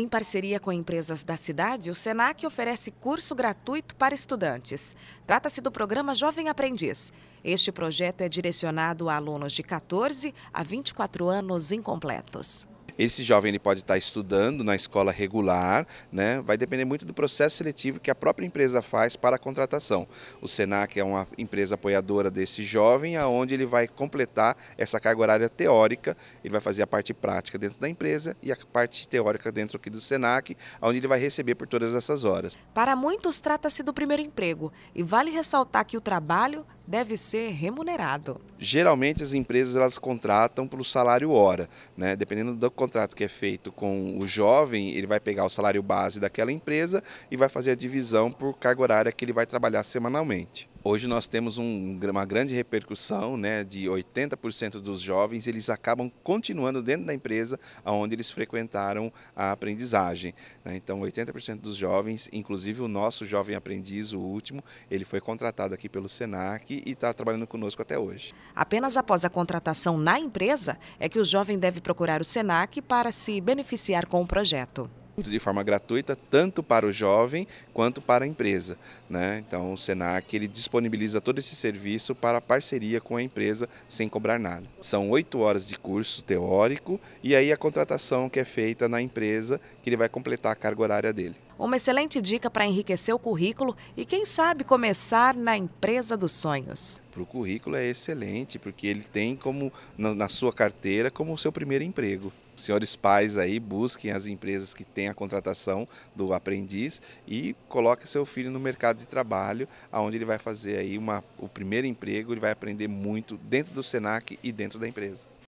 Em parceria com empresas da cidade, o SENAC oferece curso gratuito para estudantes. Trata-se do programa Jovem Aprendiz. Este projeto é direcionado a alunos de 14 a 24 anos incompletos. Esse jovem ele pode estar estudando na escola regular, né? vai depender muito do processo seletivo que a própria empresa faz para a contratação. O SENAC é uma empresa apoiadora desse jovem, aonde ele vai completar essa carga horária teórica, ele vai fazer a parte prática dentro da empresa e a parte teórica dentro aqui do SENAC, onde ele vai receber por todas essas horas. Para muitos, trata-se do primeiro emprego e vale ressaltar que o trabalho deve ser remunerado. Geralmente as empresas elas contratam pelo salário hora, né? Dependendo do contrato que é feito com o jovem, ele vai pegar o salário base daquela empresa e vai fazer a divisão por carga horária que ele vai trabalhar semanalmente. Hoje nós temos um, uma grande repercussão, né, de 80% dos jovens eles acabam continuando dentro da empresa aonde eles frequentaram a aprendizagem. Né? Então, 80% dos jovens, inclusive o nosso jovem aprendiz, o último, ele foi contratado aqui pelo Senac e está trabalhando conosco até hoje. Apenas após a contratação na empresa é que o jovem deve procurar o Senac para se beneficiar com o projeto de forma gratuita, tanto para o jovem quanto para a empresa. Né? Então o Senac ele disponibiliza todo esse serviço para parceria com a empresa sem cobrar nada. São oito horas de curso teórico e aí a contratação que é feita na empresa que ele vai completar a carga horária dele. Uma excelente dica para enriquecer o currículo e, quem sabe, começar na empresa dos sonhos. Para o currículo é excelente, porque ele tem como na sua carteira como o seu primeiro emprego senhores pais aí busquem as empresas que têm a contratação do aprendiz e coloque seu filho no mercado de trabalho, aonde ele vai fazer aí uma, o primeiro emprego, ele vai aprender muito dentro do Senac e dentro da empresa.